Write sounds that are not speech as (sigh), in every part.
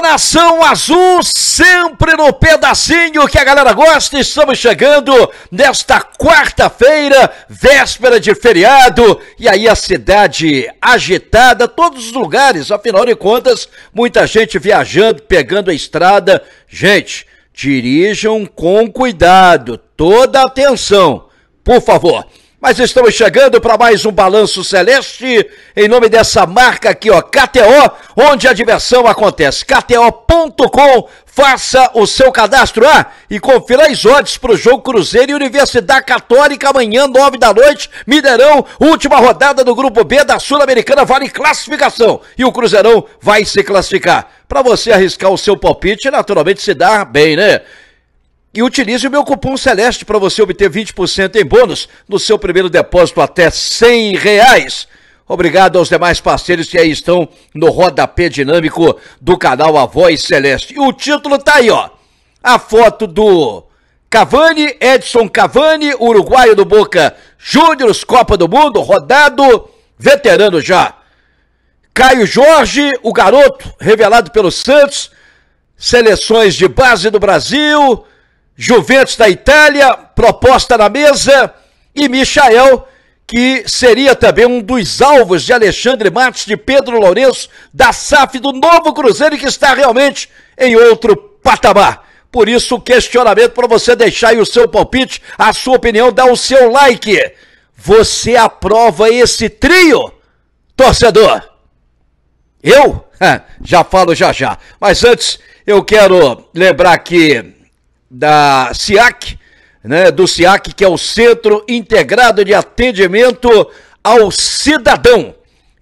Nação Azul, sempre no pedacinho que a galera gosta. Estamos chegando nesta quarta-feira, véspera de feriado, e aí a cidade agitada, todos os lugares, afinal de contas, muita gente viajando, pegando a estrada. Gente, dirijam com cuidado, toda atenção, por favor. Mas estamos chegando para mais um Balanço Celeste, em nome dessa marca aqui, ó, KTO, onde a diversão acontece. KTO.com, faça o seu cadastro lá ah, e confira as odds para o jogo Cruzeiro e Universidade Católica amanhã, nove da noite, Mineirão, última rodada do Grupo B da Sul-Americana, vale classificação. E o Cruzeirão vai se classificar. Para você arriscar o seu palpite, naturalmente se dá bem, né? e utilize o meu cupom Celeste para você obter 20% em bônus no seu primeiro depósito até 100 reais. Obrigado aos demais parceiros que aí estão no rodapé dinâmico do canal A Voz Celeste. E o título tá aí, ó. A foto do Cavani, Edson Cavani, uruguaio do Boca Juniors, Copa do Mundo, rodado, veterano já. Caio Jorge, o garoto revelado pelo Santos, seleções de base do Brasil, Juventus da Itália, proposta na mesa, e Michael, que seria também um dos alvos de Alexandre Matos, de Pedro Lourenço, da SAF, do novo Cruzeiro, que está realmente em outro patamar. Por isso, o questionamento para você deixar aí o seu palpite, a sua opinião, dá o seu like. Você aprova esse trio, torcedor? Eu? (laughs) Já falo já já. Mas antes, eu quero lembrar que da SIAC, né, do SIAC, que é o Centro Integrado de Atendimento ao Cidadão.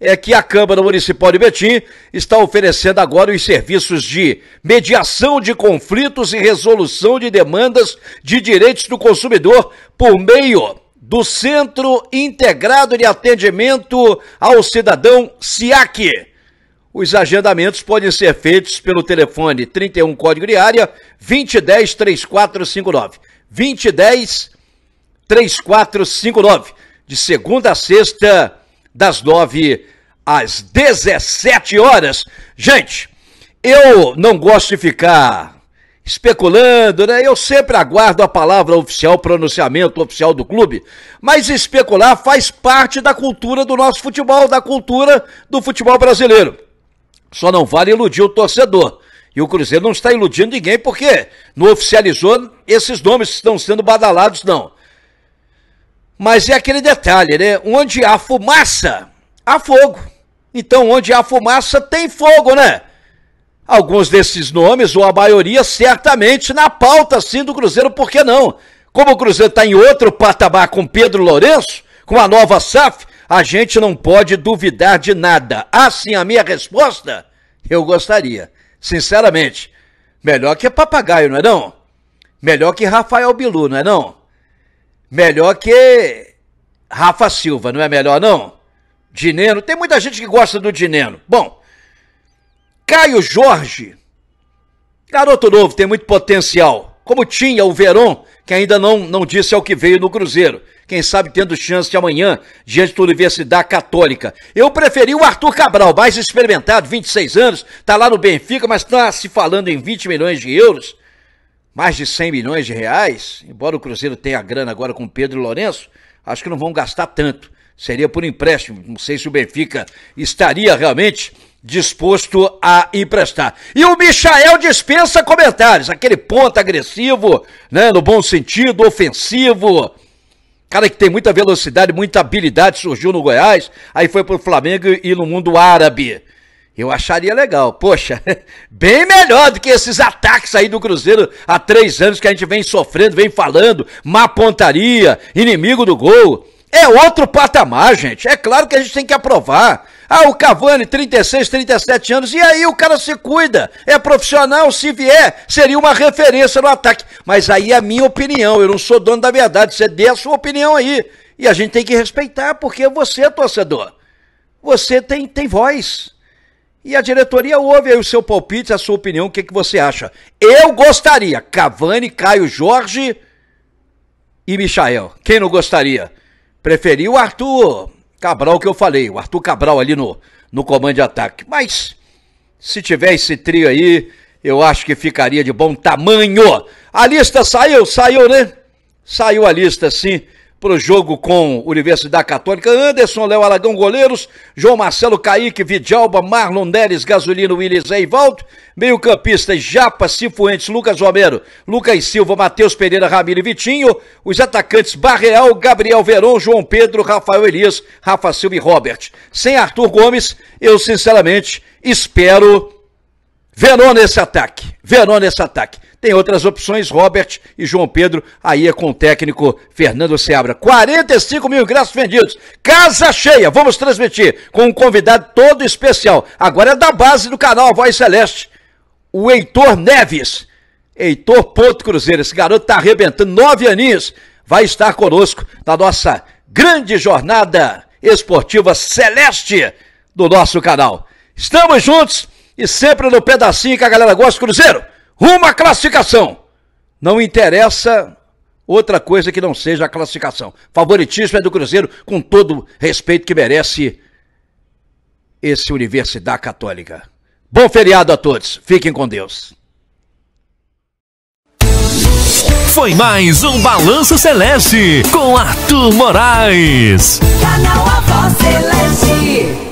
É que a Câmara Municipal de Betim está oferecendo agora os serviços de mediação de conflitos e resolução de demandas de direitos do consumidor por meio do Centro Integrado de Atendimento ao Cidadão SIAC. Os agendamentos podem ser feitos pelo telefone 31 código de área 2010 3459. 2010 3459, de segunda a sexta, das 9 às 17 horas. Gente, eu não gosto de ficar especulando, né? Eu sempre aguardo a palavra oficial, o pronunciamento oficial do clube, mas especular faz parte da cultura do nosso futebol, da cultura do futebol brasileiro. Só não vale iludir o torcedor. E o Cruzeiro não está iludindo ninguém porque não oficializou esses nomes que estão sendo badalados, não. Mas é aquele detalhe, né? Onde há fumaça, há fogo. Então, onde há fumaça, tem fogo, né? Alguns desses nomes, ou a maioria, certamente na pauta, sim, do Cruzeiro, por que não? Como o Cruzeiro está em outro patamar com Pedro Lourenço, com a nova SAF, a gente não pode duvidar de nada. Assim, a minha resposta? Eu gostaria. Sinceramente, melhor que papagaio, não é não? Melhor que Rafael Bilu, não é não? Melhor que Rafa Silva, não é melhor não? Dineno, tem muita gente que gosta do Dineno. Bom, Caio Jorge, garoto novo, tem muito potencial. Como tinha o Verón, que ainda não, não disse ao que veio no Cruzeiro quem sabe tendo chance de amanhã diante da Universidade Católica. Eu preferi o Arthur Cabral, mais experimentado, 26 anos, está lá no Benfica, mas está se falando em 20 milhões de euros, mais de 100 milhões de reais. Embora o Cruzeiro tenha grana agora com Pedro Lourenço, acho que não vão gastar tanto. Seria por empréstimo, não sei se o Benfica estaria realmente disposto a emprestar. E o Michael dispensa comentários, aquele ponto agressivo, né, no bom sentido, ofensivo, Cara que tem muita velocidade, muita habilidade, surgiu no Goiás, aí foi pro Flamengo e no mundo árabe. Eu acharia legal. Poxa, (laughs) bem melhor do que esses ataques aí do Cruzeiro há três anos que a gente vem sofrendo, vem falando, má pontaria, inimigo do gol. É outro patamar, gente. É claro que a gente tem que aprovar. Ah, o Cavani, 36, 37 anos. E aí o cara se cuida. É profissional, se vier, seria uma referência no ataque. Mas aí é a minha opinião. Eu não sou dono da verdade. Você dê a sua opinião aí. E a gente tem que respeitar, porque você é torcedor. Você tem, tem voz. E a diretoria ouve aí o seu palpite, a sua opinião, o que, que você acha. Eu gostaria, Cavani, Caio Jorge e Michael. Quem não gostaria? Preferiu o Arthur. Cabral que eu falei, o Arthur Cabral ali no, no comando de ataque. Mas se tiver esse trio aí, eu acho que ficaria de bom tamanho. A lista saiu, saiu, né? Saiu a lista, sim para o jogo com Universidade Católica. Anderson, Léo Aragão, goleiros. João Marcelo, Caíque, Vidalba, Marlon Neres, Gasolino, Willis, Valdo Meio-campistas, Japa, Cifuentes, Lucas Romero, Lucas Silva, Matheus Pereira, Ramiro e Vitinho. Os atacantes, Barreal, Gabriel Veron, João Pedro, Rafael Elias, Rafa Silva e Robert. Sem Arthur Gomes, eu sinceramente espero Veron nesse ataque. Veron nesse ataque. Tem outras opções, Robert e João Pedro, aí é com o técnico Fernando Seabra. 45 mil ingressos vendidos, casa cheia, vamos transmitir com um convidado todo especial. Agora é da base do canal A Voz Celeste, o Heitor Neves. Heitor Ponto Cruzeiro, esse garoto tá arrebentando, nove aninhos, vai estar conosco na nossa grande jornada esportiva celeste do nosso canal. Estamos juntos e sempre no pedacinho que a galera gosta, Cruzeiro rumo à classificação. Não interessa outra coisa que não seja a classificação. Favoritismo é do Cruzeiro, com todo respeito que merece esse Universidade Católica. Bom feriado a todos. Fiquem com Deus. Foi mais um Balanço Celeste com Arthur Moraes. Canal Celeste.